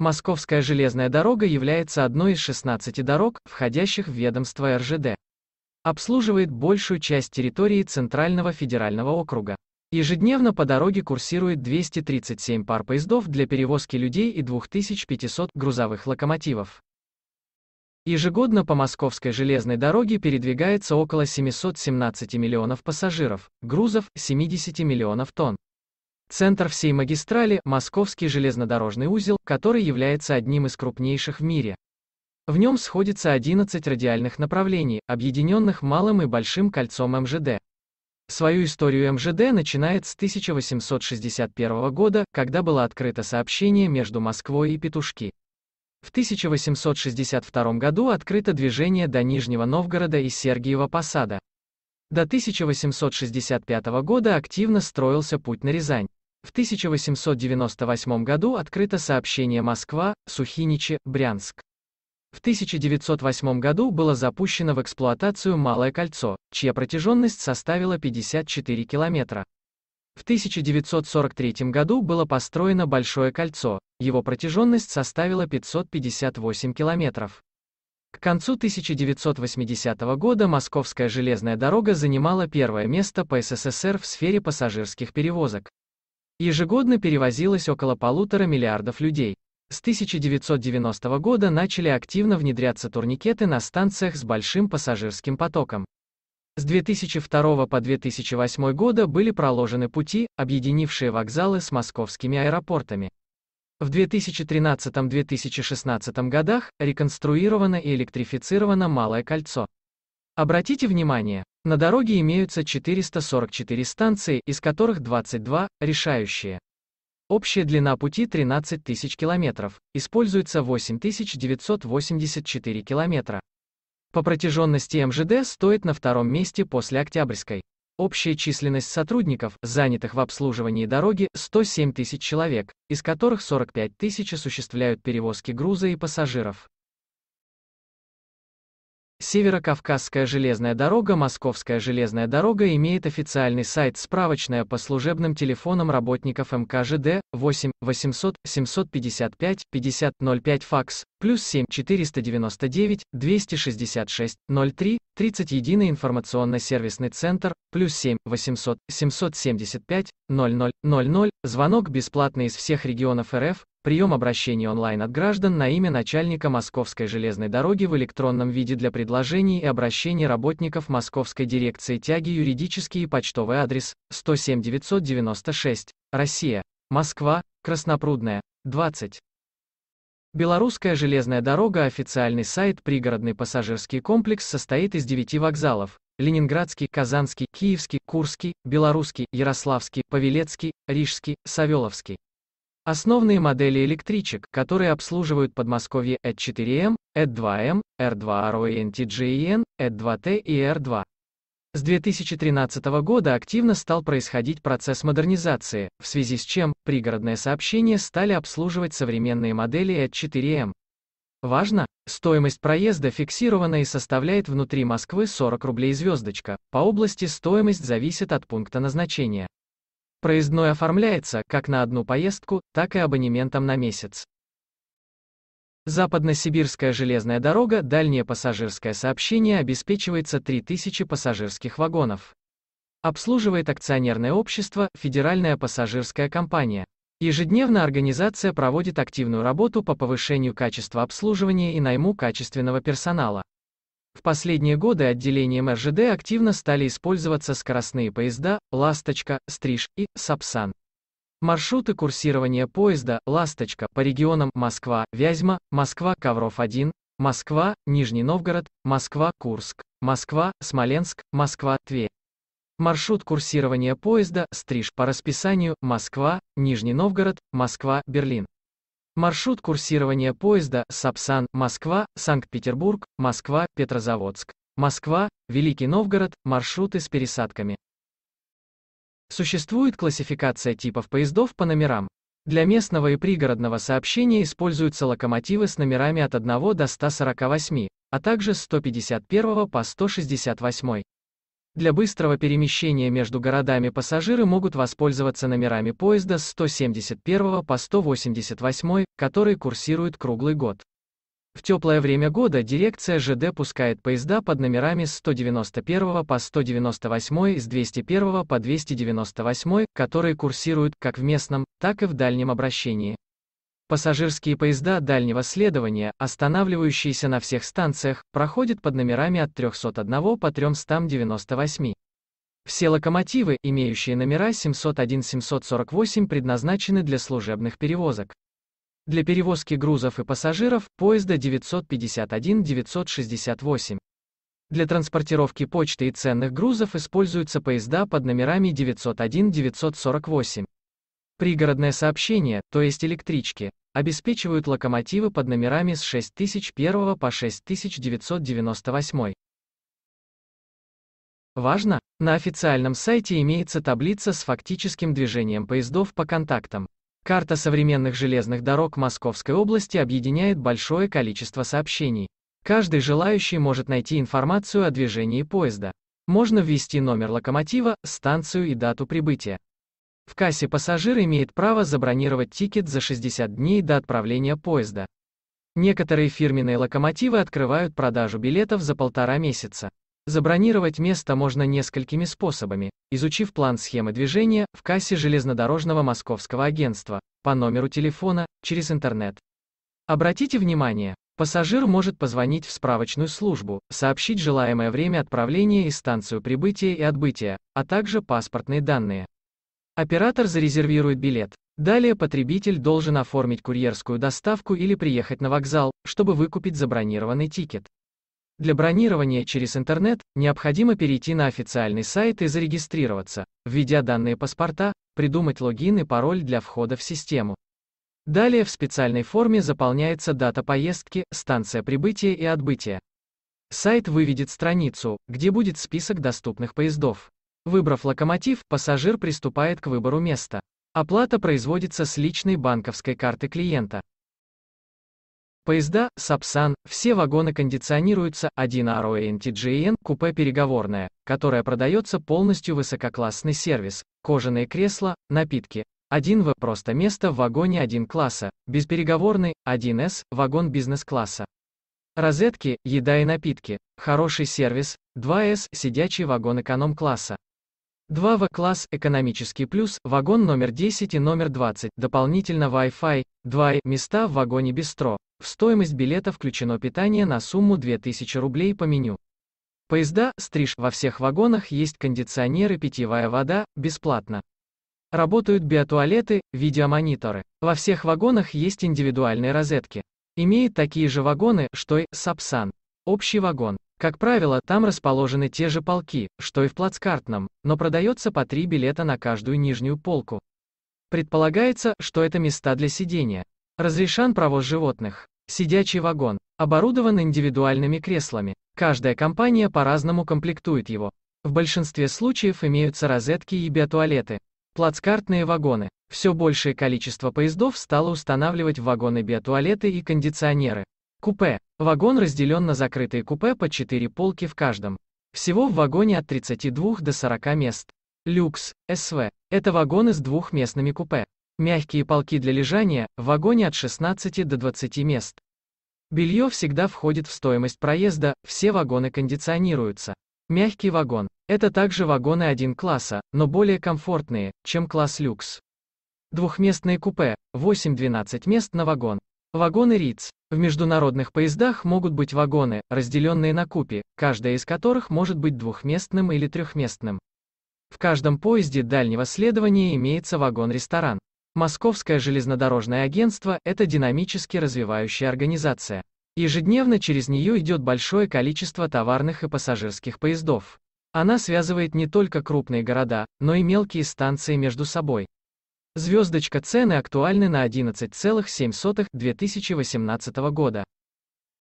Московская железная дорога является одной из 16 дорог, входящих в ведомство РЖД. Обслуживает большую часть территории Центрального федерального округа. Ежедневно по дороге курсирует 237 пар поездов для перевозки людей и 2500 грузовых локомотивов. Ежегодно по Московской железной дороге передвигается около 717 миллионов пассажиров, грузов – 70 миллионов тонн. Центр всей магистрали – Московский железнодорожный узел, который является одним из крупнейших в мире. В нем сходится 11 радиальных направлений, объединенных малым и большим кольцом МЖД. Свою историю МЖД начинает с 1861 года, когда было открыто сообщение между Москвой и Петушки. В 1862 году открыто движение до Нижнего Новгорода и Сергиева Посада. До 1865 года активно строился путь на Рязань. В 1898 году открыто сообщение Москва, Сухиничи, Брянск. В 1908 году было запущено в эксплуатацию Малое кольцо, чья протяженность составила 54 километра. В 1943 году было построено Большое кольцо, его протяженность составила 558 километров. К концу 1980 года Московская железная дорога занимала первое место по СССР в сфере пассажирских перевозок. Ежегодно перевозилось около полутора миллиардов людей. С 1990 года начали активно внедряться турникеты на станциях с большим пассажирским потоком. С 2002 по 2008 года были проложены пути, объединившие вокзалы с московскими аэропортами. В 2013-2016 годах реконструировано и электрифицировано Малое кольцо. Обратите внимание, на дороге имеются 444 станции, из которых 22 – решающие. Общая длина пути 13 тысяч километров, используется 8984 километра. По протяженности МЖД стоит на втором месте после Октябрьской. Общая численность сотрудников, занятых в обслуживании дороги, 107 тысяч человек, из которых 45 тысяч осуществляют перевозки груза и пассажиров. Северо-Кавказская железная дорога Московская железная дорога имеет официальный сайт справочная по служебным телефонам работников МКЖД 8 800 755 50 05 факс плюс 7 499 266 03 30 единый информационно-сервисный центр плюс 7 800 775 00 00 звонок бесплатный из всех регионов РФ Прием обращений онлайн от граждан на имя начальника Московской железной дороги в электронном виде для предложений и обращений работников Московской дирекции тяги юридический и почтовый адрес 107996 Россия, Москва, Краснопрудная, 20. Белорусская железная дорога официальный сайт Пригородный пассажирский комплекс состоит из 9 вокзалов. Ленинградский, Казанский, Киевский, Курский, Белорусский, Ярославский, Павелецкий, Рижский, Савеловский. Основные модели электричек, которые обслуживают Подмосковье et 4 м et 2 м р 2 и rontgen et 2 т и р 2 С 2013 года активно стал происходить процесс модернизации, в связи с чем пригородное сообщение стали обслуживать современные модели et 4 м Важно, стоимость проезда фиксирована и составляет внутри Москвы 40 рублей звездочка, по области стоимость зависит от пункта назначения. Проездной оформляется как на одну поездку, так и абонементом на месяц. Западно-Сибирская железная дорога дальнее пассажирское сообщение обеспечивается 3000 пассажирских вагонов. Обслуживает акционерное общество «Федеральная пассажирская компания». Ежедневно организация проводит активную работу по повышению качества обслуживания и найму качественного персонала. В последние годы отделением РЖД активно стали использоваться скоростные поезда «Ласточка», «Стриж» и «Сапсан». Маршруты курсирования поезда «Ласточка» по регионам Москва, Вязьма, Москва, Ковров-1, Москва, Нижний Новгород, Москва, Курск, Москва, Смоленск, Москва, тверь Маршрут курсирования поезда «Стриж» по расписанию Москва, Нижний Новгород, Москва, Берлин. Маршрут курсирования поезда Сапсан, Москва, Санкт-Петербург, Москва, Петрозаводск, Москва, Великий Новгород, маршруты с пересадками. Существует классификация типов поездов по номерам. Для местного и пригородного сообщения используются локомотивы с номерами от 1 до 148, а также с 151 по 168. Для быстрого перемещения между городами пассажиры могут воспользоваться номерами поезда с 171 по 188, которые курсируют круглый год. В теплое время года дирекция ЖД пускает поезда под номерами с 191 по 198 и с 201 по 298, которые курсируют как в местном, так и в дальнем обращении. Пассажирские поезда дальнего следования, останавливающиеся на всех станциях, проходят под номерами от 301 по 398. Все локомотивы, имеющие номера 701-748, предназначены для служебных перевозок. Для перевозки грузов и пассажиров поезда 951-968. Для транспортировки почты и ценных грузов используются поезда под номерами 901-948. Пригородное сообщение, то есть электрички, обеспечивают локомотивы под номерами с 6001 по 6998. Важно, на официальном сайте имеется таблица с фактическим движением поездов по контактам. Карта современных железных дорог Московской области объединяет большое количество сообщений. Каждый желающий может найти информацию о движении поезда. Можно ввести номер локомотива, станцию и дату прибытия. В кассе пассажир имеет право забронировать тикет за 60 дней до отправления поезда. Некоторые фирменные локомотивы открывают продажу билетов за полтора месяца. Забронировать место можно несколькими способами, изучив план схемы движения в кассе железнодорожного московского агентства, по номеру телефона, через интернет. Обратите внимание, пассажир может позвонить в справочную службу, сообщить желаемое время отправления и станцию прибытия и отбытия, а также паспортные данные. Оператор зарезервирует билет. Далее потребитель должен оформить курьерскую доставку или приехать на вокзал, чтобы выкупить забронированный тикет. Для бронирования через интернет необходимо перейти на официальный сайт и зарегистрироваться, введя данные паспорта, придумать логин и пароль для входа в систему. Далее в специальной форме заполняется дата поездки, станция прибытия и отбытия. Сайт выведет страницу, где будет список доступных поездов. Выбрав локомотив, пассажир приступает к выбору места. Оплата производится с личной банковской карты клиента. Поезда, Сапсан, все вагоны кондиционируются, 1 RONTGN, купе переговорное, которое продается полностью высококлассный сервис, кожаные кресла, напитки. 1В, просто место в вагоне 1 класса, безпереговорный, 1С, вагон бизнес-класса. Розетки, еда и напитки, хороший сервис, 2С, сидячий вагон эконом-класса. 2В класс, экономический плюс, вагон номер 10 и номер 20, дополнительно Wi-Fi, 2 места в вагоне бистро. В стоимость билета включено питание на сумму 2000 рублей по меню. Поезда, стриж, во всех вагонах есть кондиционеры, питьевая вода, бесплатно. Работают биотуалеты, видеомониторы. Во всех вагонах есть индивидуальные розетки. Имеет такие же вагоны, что и Сапсан. Общий вагон. Как правило, там расположены те же полки, что и в плацкартном, но продается по три билета на каждую нижнюю полку. Предполагается, что это места для сидения. Разрешен провоз животных. Сидячий вагон. Оборудован индивидуальными креслами. Каждая компания по-разному комплектует его. В большинстве случаев имеются розетки и биотуалеты. Плацкартные вагоны. Все большее количество поездов стало устанавливать в вагоны биотуалеты и кондиционеры. Купе. Вагон разделен на закрытые купе по 4 полки в каждом. Всего в вагоне от 32 до 40 мест. Люкс, СВ. Это вагоны с двухместными купе. Мягкие полки для лежания, в вагоне от 16 до 20 мест. Белье всегда входит в стоимость проезда, все вагоны кондиционируются. Мягкий вагон. Это также вагоны один класса, но более комфортные, чем класс люкс. Двухместные купе, 8-12 мест на вагон. Вагоны РИЦ. В международных поездах могут быть вагоны, разделенные на купе, каждая из которых может быть двухместным или трехместным. В каждом поезде дальнего следования имеется вагон-ресторан. Московское железнодорожное агентство – это динамически развивающая организация. Ежедневно через нее идет большое количество товарных и пассажирских поездов. Она связывает не только крупные города, но и мелкие станции между собой. Звездочка цены актуальны на 11,07 2018 года.